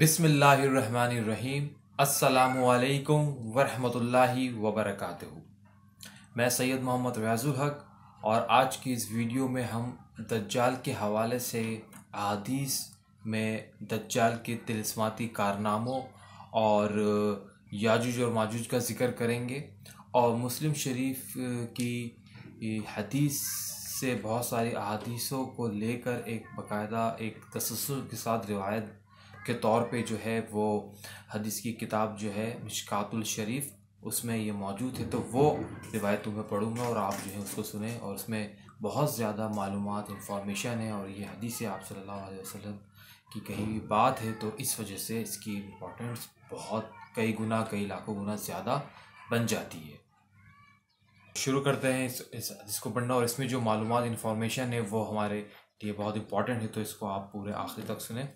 बिसमीम् अल्लाम वरहमतुल्लाहि वबरकातुहु मैं सैयद मोहम्मद रियाजुल हक और आज की इस वीडियो में हम दज्जाल के हवाले से अदीस में दज्जाल के तिलस्माती कारनामों और याजूज और माजूज का जिक्र करेंगे और मुस्लिम शरीफ की हदीस से बहुत सारी अदीसों को लेकर एक बाकायदा एक तससर के साथ रिवायत के तौर पे जो है वो हदीस की किताब जो है मिशकातुल शरीफ उसमें ये मौजूद है तो वो रिवायत तुम्हें पढ़ूँगा और आप जो है उसको सुने और उसमें बहुत ज़्यादा मालूम इंफॉर्मेशन है और ये हदीस आप सल्लल्लाहु अलैहि वसल्लम की कही हुई बात है तो इस वजह से इसकी इम्पोर्टेंस बहुत कई गुना कई लाखों गुना ज़्यादा बन जाती है शुरू करते हैं इस इस इसको पढ़ना और इसमें जो मालूम इन्फॉर्मेशन है वो हमारे लिए बहुत इंपॉर्टेंट है तो इसको आप पूरे आखिर तक सुने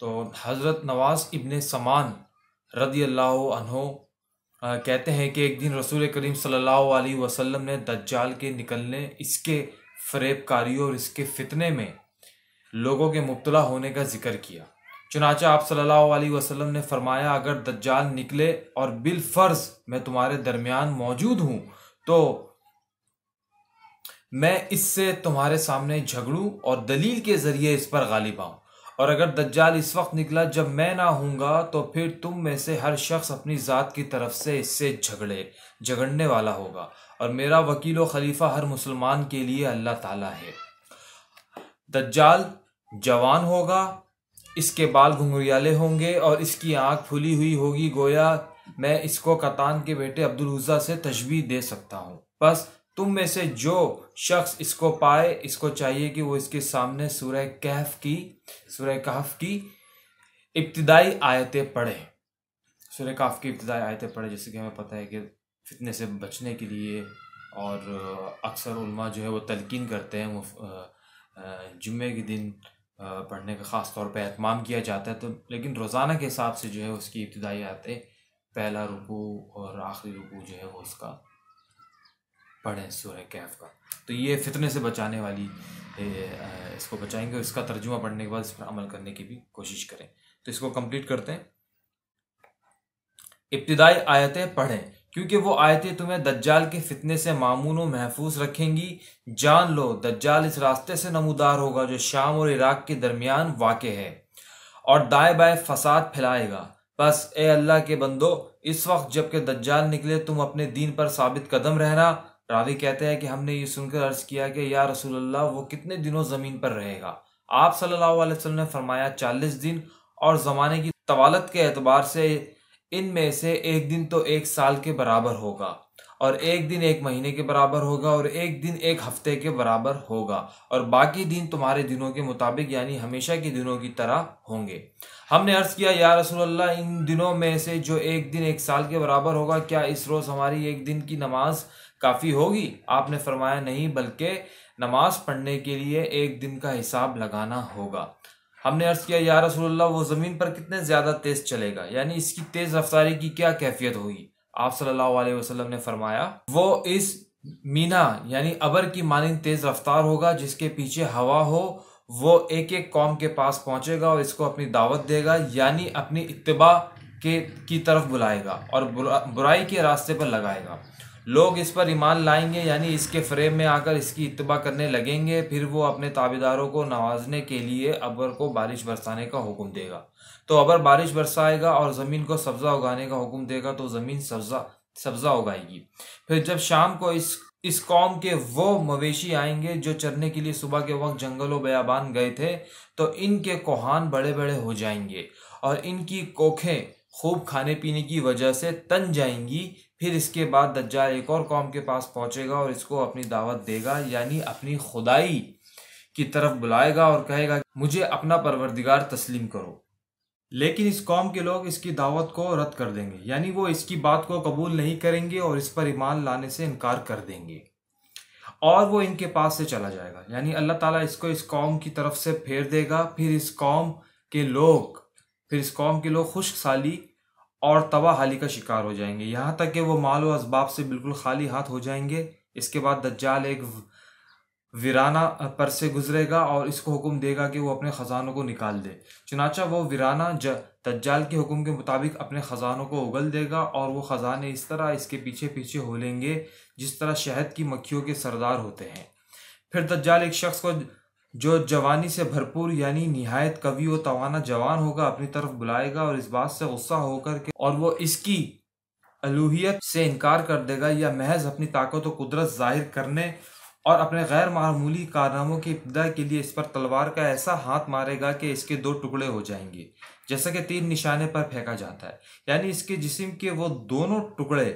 तो हज़रत नवाज़ इब्ने समान रदी अल्लाह कहते हैं कि एक दिन रसूल करीम सल्लल्लाहु अलैहि वसल्लम ने दज्जाल के निकलने इसके फरेबकारी और इसके फितने में लोगों के मुबतला होने का जिक्र किया चुनाचा आप सल्लल्लाहु अलैहि वसल्लम ने फरमाया अगर दज्जाल निकले और बिलफर्ज़ मैं तुम्हारे दरमियान मौजूद हूँ तो मैं इससे तुम्हारे सामने झगड़ूँ और दलील के ज़रिए इस पर गालिब आऊँ और अगर दज्जाल इस वक्त निकला जब मैं ना हूँगा तो फिर तुम में से हर शख्स अपनी ज़ात की तरफ से इससे झगड़े झगड़ने वाला होगा और मेरा वकील व खलीफा हर मुसलमान के लिए अल्लाह ताला है दज्जाल जवान होगा इसके बाल घुंघरियाले होंगे और इसकी आँख फुली हुई होगी गोया मैं इसको कतान के बेटे अब्दुल उज़ा से तशबी दे सकता हूँ बस तुम में से जो शख्स इसको पाए इसको चाहिए कि वो इसके सामने सूर्य कहफ की सूर्य कहफ की इब्तदाई आयतें पढ़े सूर्य कहफ की इब्तदाई आयतें पढ़े जैसे कि हमें पता है कि फितने से बचने के लिए और अक्सर उल्मा जो है वो तलकिन करते हैं वो जुम्मे के दिन पढ़ने का ख़ास तौर पर अहतमाम किया जाता है तो लेकिन रोज़ाना के हिसाब से जो है उसकी इब्तदाई आयतें पहला रुकू और आखिरी रुकू जो है वो उसका पढ़ें सूर्य कैफ का तो ये फितने से बचाने वाली इसको बचाएंगे इसका तर्जुमा पढ़ने के बाद इस पर अमल करने की भी कोशिश करें तो इसको कंप्लीट करते हैं इब्तदाई आयतें पढ़ें क्योंकि वो आयतें तुम्हें दज्जाल के फितने से मामून व महफूज रखेंगी जान लो दज्जाल इस रास्ते से नमूदार होगा जो शाम और इराक के दरमियान वाक़ है और दाएँ बाएँ फसाद फैलाएगा बस ए अल्लाह के बंदो इस वक्त जबकि दज्जाल निकले तुम अपने दीन पर साबित कदम रहना रावी कहते हैं कि हमने ये सुनकर अर्ज किया कि या रसूल अल्लाह वो कितने दिनों ज़मीन पर रहेगा आप सल्लल्लाहु अलैहि वसल्लम ने फरमाया चालीस दिन और ज़माने की तवालत के एतबार से इन में से एक दिन तो एक साल के बराबर होगा और एक दिन एक महीने के बराबर होगा और एक दिन एक हफ्ते के बराबर होगा और बाकी दिन तुम्हारे दिनों के मुताबिक यानी हमेशा के दिनों की तरह होंगे हमने अर्ज़ किया या रसूल अल्लाह इन दिनों में से जो एक दिन एक साल के बराबर होगा क्या इस रोज़ हमारी एक दिन की नमाज काफ़ी होगी आपने फरमाया नहीं बल्कि नमाज पढ़ने के लिए एक दिन का हिसाब लगाना होगा हमने अर्ज़ किया या रसूलुल्लाह वो ज़मीन पर कितने ज़्यादा तेज़ चलेगा यानी इसकी तेज़ रफ्तारी की क्या कैफियत होगी आप सल्लल्लाहु अलैहि वसल्लम ने फरमाया वो इस मीना यानी अबर की मानंद तेज़ रफ्तार होगा जिसके पीछे हवा हो वो एक एक कौम के पास पहुंचेगा और इसको अपनी दावत देगा यानी अपनी इतबा के की तरफ बुलाएगा और बुरा, बुराई के रास्ते पर लगाएगा लोग इस पर ईमान लाएंगे यानी इसके फ्रेम में आकर इसकी इतबा करने लगेंगे फिर वो अपने ताबेदारों को नवाजने के लिए अबर को बारिश बरसाने का हुक्म देगा तो अबर बारिश बरसाएगा और ज़मीन को सब्ज़ा उगाने का हुक्म देगा तो ज़मीन सब्ज़ा सब्ज़ा उगाएगी फिर जब शाम को इस इस कौम के वो मवेशी आएंगे जो चरने के लिए सुबह के वक्त जंगलों बयाबान गए थे तो इनके कोहान बड़े बड़े हो जाएंगे और इनकी कोखें खूब खाने पीने की वजह से तन जाएंगी फिर इसके बाद दज्जाल एक और कौम के पास पहुंचेगा और इसको अपनी दावत देगा यानी अपनी खुदाई की तरफ बुलाएगा और कहेगा मुझे अपना परवरदिगार तस्लीम करो लेकिन इस कौम के लोग इसकी दावत को रद्द कर देंगे यानी वो इसकी बात को कबूल नहीं करेंगे और इस पर ईमान लाने से इनकार कर देंगे और वो इनके पास से चला जाएगा यानी अल्लाह ताला इसको इस कौम की तरफ से फेर देगा फिर इस कौम के लोग फिर इस कौम के लोग खुश्क साली और तबाह हाली का शिकार हो जाएंगे यहाँ तक कि वो माल और इसबाब से बिल्कुल खाली हाथ हो जाएंगे इसके बाद दज्जाल एक वीराना पर से गुजरेगा और इसको हुक्म देगा कि वो अपने ख़जानों को निकाल दे चुनाचा वो वीराना ज दज्जाल के हुक्म के मुताबिक अपने ख़जानों को उगल देगा और वो ख़जाने इस तरह इसके पीछे पीछे हो लेंगे जिस तरह शहद की मक्खियों के सरदार होते हैं फिर दज्जाल एक शख्स को जो जवानी से भरपूर यानी निहायत कवि व तवाना जवान होगा अपनी तरफ बुलाएगा और इस बात से गुस्सा होकर के और वो इसकी अलूहियत से इनकार कर देगा या महज अपनी ताकत व कुदरत जाहिर करने और अपने गैर मामूली कारनामों की इब्तदा के लिए इस पर तलवार का ऐसा हाथ मारेगा कि इसके दो टुकड़े हो जाएंगे जैसा कि तीन निशाने पर फेंका जाता है यानी इसके जिस्म के वो दोनों टुकड़े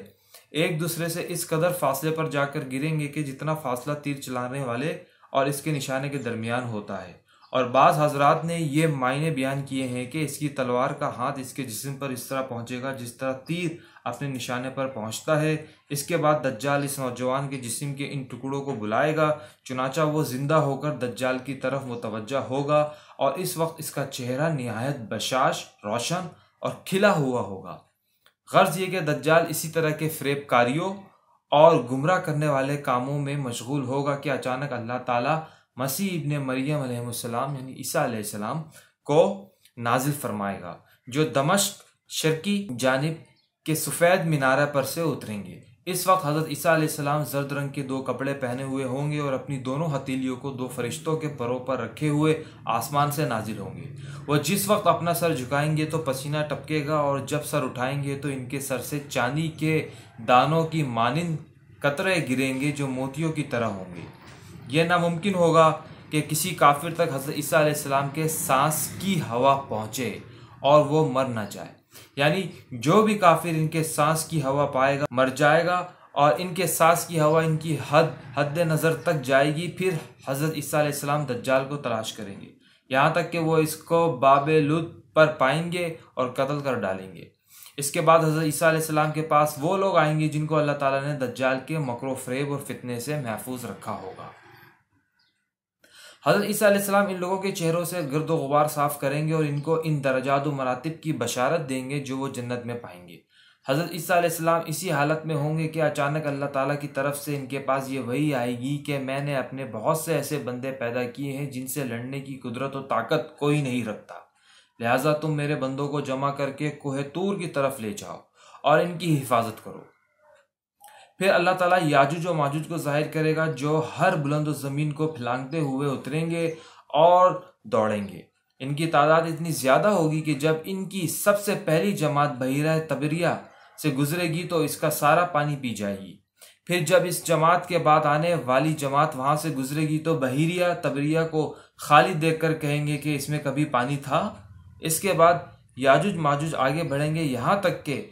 एक दूसरे से इस कदर फासले पर जाकर गिरेंगे कि जितना फासला तीर चलाने वाले और इसके निशाने के दरमियान होता है और बाज़ हजरात ने ये मायने बयान किए हैं कि इसकी तलवार का हाथ इसके जिस्म पर इस तरह पहुंचेगा जिस तरह तीर अपने निशाने पर पहुंचता है इसके बाद दज्जाल इस नौजवान के जिस्म के इन टुकड़ों को बुलाएगा चुनाचा वो ज़िंदा होकर दज्जाल की तरफ मुतवजह होगा और इस वक्त इसका चेहरा नहायत बशाश रोशन और खिला हुआ होगा गर्ज़ ये कि दज्जाल इसी तरह के फ्रेबकारियों और गुमराह करने वाले कामों में मशगूल होगा कि अचानक अल्लाह ताला मसीह इबन मरियम सलाम यानी ईसा सलाम को नाजिल फरमाएगा जो दमश्क शर्की जानब के सफ़ेद मीनारा पर से उतरेंगे इस वक्त हज़रत ईसा जर्द रंग के दो कपड़े पहने हुए होंगे और अपनी दोनों हथेलियों को दो फरिश्तों के परों पर रखे हुए आसमान से नाजिल होंगे वह जिस वक्त अपना सर झुकाएंगे तो पसीना टपकेगा और जब सर उठाएंगे तो इनके सर से चांदी के दानों की मानंद कतरे गिरेंगे जो मोतियों की तरह होंगे यह नामुमकिन होगा कि किसी काफिर तक हज़रत ईसा के सांस की हवा पहुँचे और वो मर ना जाए यानी जो भी काफिर इनके सांस की हवा पाएगा मर जाएगा और इनके सांस की हवा इनकी हद हद नज़र तक जाएगी फिर हज़रत ईसीम दज्जाल को तलाश करेंगे यहाँ तक कि वो इसको बाब लुत पर पाएंगे और कत्ल कर डालेंगे इसके बाद हज़रत ईसीम के पास वो लोग आएंगे जिनको अल्लाह ताला ने दज्जाल के मकरो फ्रेब और फितने से महफूज रखा होगा हज़रत ईसा इन लोगों के चेहरों से गर्द गुबार साफ़ करेंगे और इनको इन दर्जात मरातब की बशारत देंगे जो वो जन्नत में पाएंगे हज़रत ईसीम इसी हालत में होंगे कि अचानक अल्लाह ताला की तरफ से इनके पास ये वही आएगी कि मैंने अपने बहुत से ऐसे बंदे पैदा किए हैं जिनसे लड़ने की कुदरत और ताकत कोई नहीं रखता लिहाजा तुम मेरे बंदों को जमा करके कोहतूर की तरफ ले जाओ और इनकी हिफाजत करो फिर अल्लाह ताला याजुज व माजुज को जाहिर करेगा जो हर बुलंद ज़मीन को फैलांगते हुए उतरेंगे और दौड़ेंगे इनकी तादाद इतनी ज़्यादा होगी कि जब इनकी सबसे पहली जमात बहिरा तबरिया से गुजरेगी तो इसका सारा पानी पी जाएगी फिर जब इस जमात के बाद आने वाली जमात वहाँ से गुजरेगी तो बहिरिया तबरिया को खाली देख कर कहेंगे कि इसमें कभी पानी था इसके बाद याजुज माजुज आगे बढ़ेंगे यहाँ तक के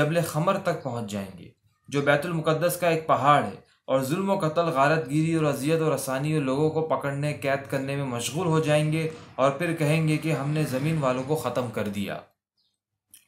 जबल खमर तक पहुँच जाएंगे जो बैतुलमक़दस का एक पहाड़ है और जुल्म कत्ल गारत गिरी और अजियत और आसानी और लोगों को पकड़ने कैद करने में मशगूल हो जाएंगे और फिर कहेंगे कि हमने ज़मीन वालों को ख़त्म कर दिया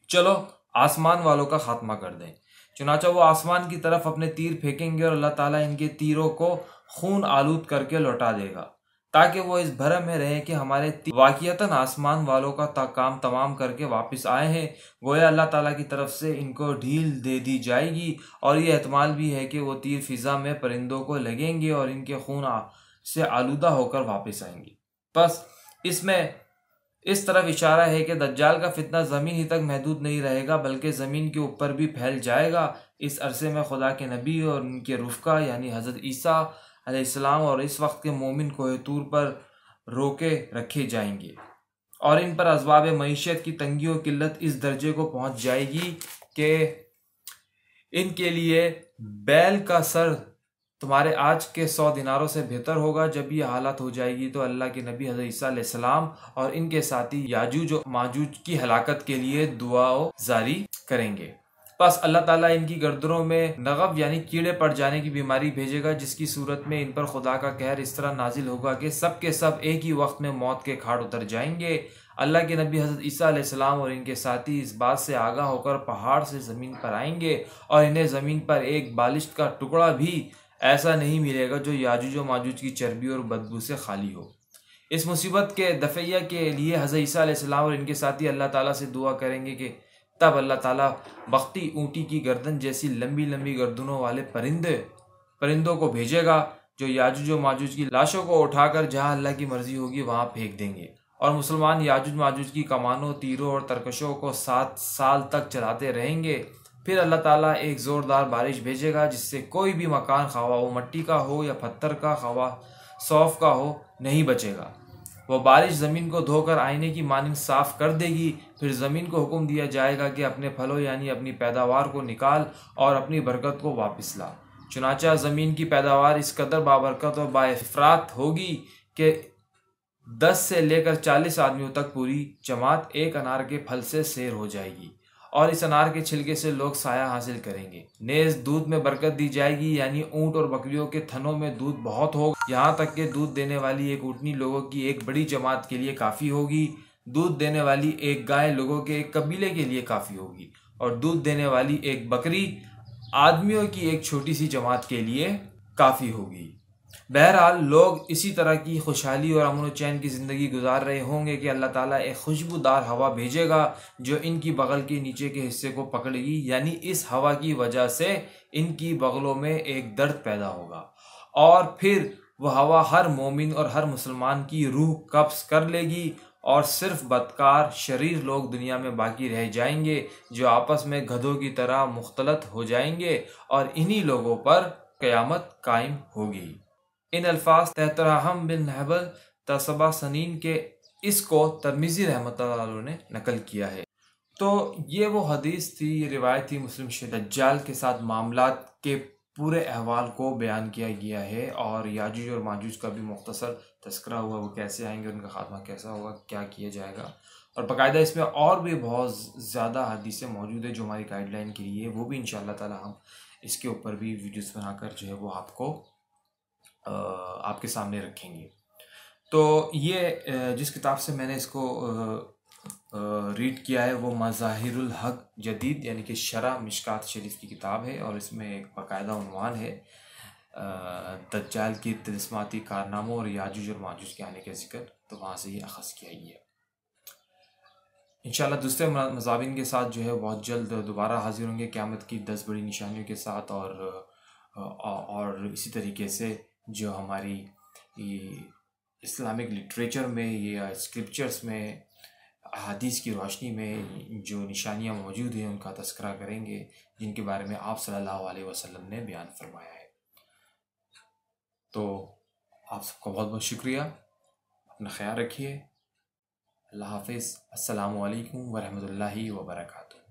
चलो आसमान वालों का खात्मा कर दें चुनाचा वो आसमान की तरफ अपने तीर फेंकेंगे और अल्लाह ताला इनके तीरों को खून आलूद करके लौटा देगा ताकि वो इस भरम में रहें कि हमारे वाकियतन आसमान वालों का काम तमाम करके वापस आए हैं गोया अल्लाह ताला की तरफ से इनको ढील दे दी जाएगी और ये अहतमाल भी है कि वो तीर फिज़ा में परिंदों को लगेंगे और इनके खून से आलूदा होकर वापस आएंगे बस इसमें इस तरफ इशारा है कि दज्जाल का फितना ज़मीन ही तक महदूद नहीं रहेगा बल्कि ज़मीन के ऊपर भी फैल जाएगा इस अरसे में खुदा के नबी और उनके रुफ़ा यानी हज़रत ईसा अलैहिस्सलाम और इस वक्त के मोमिन तूर पर रोके रखे जाएंगे और इन पर इसबाब मीशत की तंगी और किल्लत इस दर्जे को पहुंच जाएगी कि इनके लिए बैल का सर तुम्हारे आज के सौ दिनारों से बेहतर होगा जब ये हालत हो जाएगी तो अल्लाह के नबी हज़रतम और इनके साथी याजूज माजूज की हलाकत के लिए दुआ जारी करेंगे बस अल्लाह ताला इनकी गर्दनों में नगब यानी कीड़े पड़ जाने की बीमारी भेजेगा जिसकी सूरत में इन पर खुदा का कहर इस तरह नाजिल होगा कि सब के सब एक ही वक्त में मौत के खाड़ उतर जाएंगे अल्लाह के नबी हज़रत ईसा और इनके साथी इस बात से आगाह होकर पहाड़ से ज़मीन पर आएंगे और इन्हें ज़मीन पर एक बालिश का टुकड़ा भी ऐसा नहीं मिलेगा जो याजूज व माजूज की चर्बी और बदबू से खाली हो इस मुसीबत के दफैया के लिए हज़रत ईसा और इनके साथी अल्लाह ताला से दुआ करेंगे कि तब अल्लाह ताला बख्ती ऊँटी की गर्दन जैसी लंबी लंबी गर्दनों वाले परिंदे परिंदों को भेजेगा जो याजुज व माजूज की लाशों को उठाकर जहाँ अल्लाह की मर्जी होगी वहाँ फेंक देंगे और मुसलमान याजुज माजूज की कमानों तीरों और तरकशों को सात साल तक चलाते रहेंगे फिर अल्लाह ताला एक ज़ोरदार बारिश भेजेगा जिससे कोई भी मकान खवा हो मट्टी का हो या पत्थर का खवा सौफ का हो नहीं बचेगा वह बारिश ज़मीन को धोकर आईने की मानंद साफ कर देगी फिर ज़मीन को हुक्म दिया जाएगा कि अपने फलों यानी अपनी पैदावार को निकाल और अपनी बरकत को वापस ला चुनाचा ज़मीन की पैदावार इस कदर बाबरकत और बाफरात होगी कि दस से लेकर चालीस आदमियों तक पूरी जमात एक अनार के फल से सैर हो जाएगी और इस अनार के छिलके से लोग साया हासिल करेंगे नेज दूध में बरकत दी जाएगी यानी ऊंट और बकरियों के थनों में दूध बहुत होगा यहाँ तक के दूध देने वाली एक ऊँटनी लोगों की एक बड़ी जमात के लिए काफ़ी होगी दूध देने वाली एक गाय लोगों के एक कबीले के लिए काफ़ी होगी और दूध देने वाली एक बकरी आदमियों की एक छोटी सी जमात के लिए काफ़ी होगी बहरहाल लोग इसी तरह की खुशहाली और अमन चैन की ज़िंदगी गुजार रहे होंगे कि अल्लाह ताला एक खुशबूदार हवा भेजेगा जो इनकी बगल के नीचे के हिस्से को पकड़ेगी यानी इस हवा की वजह से इनकी बगलों में एक दर्द पैदा होगा और फिर वह हवा हर मोमिन और हर मुसलमान की रूह कब्ज कर लेगी और सिर्फ बदकार शरीर लोग दुनिया में बाकी रह जाएंगे जो आपस में गधों की तरह मुख्तलत हो जाएंगे और इन्हीं लोगों पर क़यामत कायम होगी इन अल्फाज तहतराहम बिन हबल तसबा सनीन के इसको तरमीज़ी रहमत ने नकल किया है तो ये वो हदीस थी ये रिवायत थी मुस्लिम शहजाल के साथ मामला के पूरे अहवाल को बयान किया गया है और याजूज और माजूज का भी मुख्तसर तस्करा हुआ वो कैसे आएंगे उनका खात्मा कैसा होगा क्या किया जाएगा और बाकायदा इसमें और भी बहुत ज़्यादा हदीसें मौजूद है जो हमारी गाइडलाइन के लिए वो भी इन ताला हम इसके ऊपर भी वीडियोस बनाकर जो है वो आपको आपके सामने रखेंगे तो ये जिस किताब से मैंने इसको रीड किया है वो मज़ाहिरुल हक जदीद यानी कि शरा मिशकात शरीफ की किताब है और इसमें एक बाकायदा उनवान है दज्जाल की तजस्माती कारनामों और याजुज और माजुज के आने का जिक्र तो वहाँ से ये अखज़ किया ही है इंशाल्लाह दूसरे मजामिन के साथ जो है बहुत जल्द दोबारा हाजिर होंगे क़्यामत की दस बड़ी निशानियों के साथ और और इसी तरीके से जो हमारी इस्लामिक लिटरेचर में या स्क्रिप्चर्स में हदीस की रोशनी में जो निशानियाँ मौजूद हैं उनका तस्करा करेंगे जिनके बारे में आप सल्लल्लाहु अलैहि वसल्लम ने बयान फरमाया है तो आप सबका बहुत बहुत शुक्रिया अपना ख्याल रखिए अल्लाह हाफिज़ असलकम वरहमल वर्का